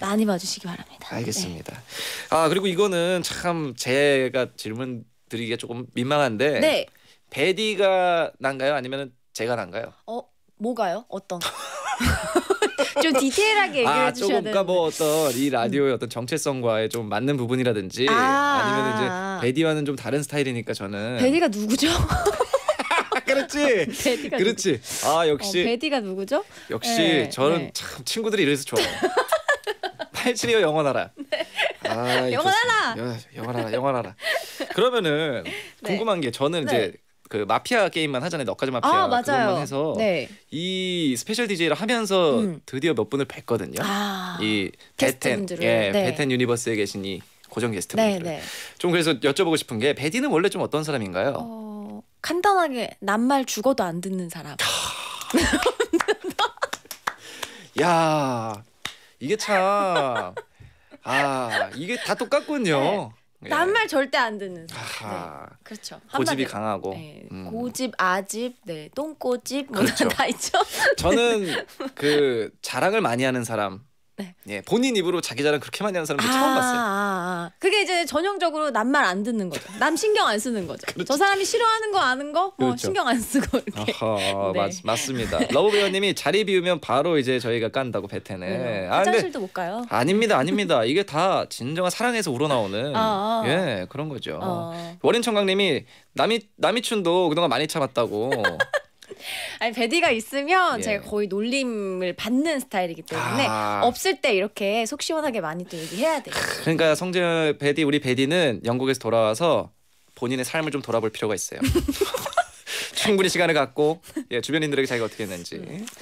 많이 봐주시기 바랍니다. 알겠습니다. 네. 아 그리고 이거는 참 제가 질문 드리기가 조금 민망한데 네. 베디가 난가요? 아니면 제가 난가요? 어 뭐가요? 어떤? 좀 디테일하게 아, 얘기 해주셔야 그러니까 뭐 되는데. 그뭐 어떤 이 라디오의 음. 어떤 정체성과에좀 맞는 부분이라든지 아~ 니면 이제 베디와는 좀 다른 스타일이니까 저는 베디가 누구죠? 그렇지. 그렇지. 누구... 아 역시. 어, 베디가 누구죠? 역시 네, 저는 네. 참 친구들이 이래서 좋아요. 해치리오 영원하라. 네. 아, 영원하라. 영, 원하라 영원하라. 그러면은 네. 궁금한 게 저는 네. 이제 그 마피아 게임만 하잖아요. 너까지 마피아 아, 맞아요. 해서 네. 이 스페셜 DJ를 하면서 음. 드디어 몇 분을 뵀거든요. 아, 이 베텐 예, 네. 베텐 유니버스에 계신 이 고정 게스트분들. 네, 네. 좀 그래서 여쭤보고 싶은 게 베디는 원래 좀 어떤 사람인가요? 어, 간단하게 남말 죽어도 안 듣는 사람. 야. 이게 참 아, 이게 다 똑같군요. 네. 예. 딴말 절대 안 듣는 사람. 네. 그렇죠. 고집이 강하고 네. 음. 고집, 아집, 네 똥꼬집 뭐다 그렇죠. 있죠. 저는 그 자랑을 많이 하는 사람 네. 예, 본인 입으로 자기 자랑 그렇게 많이 하는 사람들 아, 처음 봤어요. 아, 아, 아. 그게 이제 전형적으로 남 말 안 듣는 거죠. 남 신경 안 쓰는 거죠. 그렇죠. 저 사람이 싫어하는 거 아는 거뭐 그렇죠. 신경 안 쓰고 이렇게. 아하, 네. 맞, 맞습니다. 러브 배우님이 자리 비우면 바로 이제 저희가 깐다고 베테 네. 아, 화장실도 못 가요. 아닙니다, 아닙니다. 이게 다 진정한 사랑에서 우러나오는 아, 아. 예 그런 거죠. 아. 어. 월인 청강님이 남이 남이춘도 그동안 많이 참았다고. 아니 베디가 있으면 예. 제가 거의 놀림을 받는 스타일이기 때문에 아. 없을 때 이렇게 속 시원하게 많이 또 얘기해야 돼요. 그러니까 성재 베디 우리 베디는 영국에서 돌아와서 본인의 삶을 좀 돌아볼 필요가 있어요. 충분히 시간을 갖고 예, 주변인들에게 자기가 어떻게 했는지.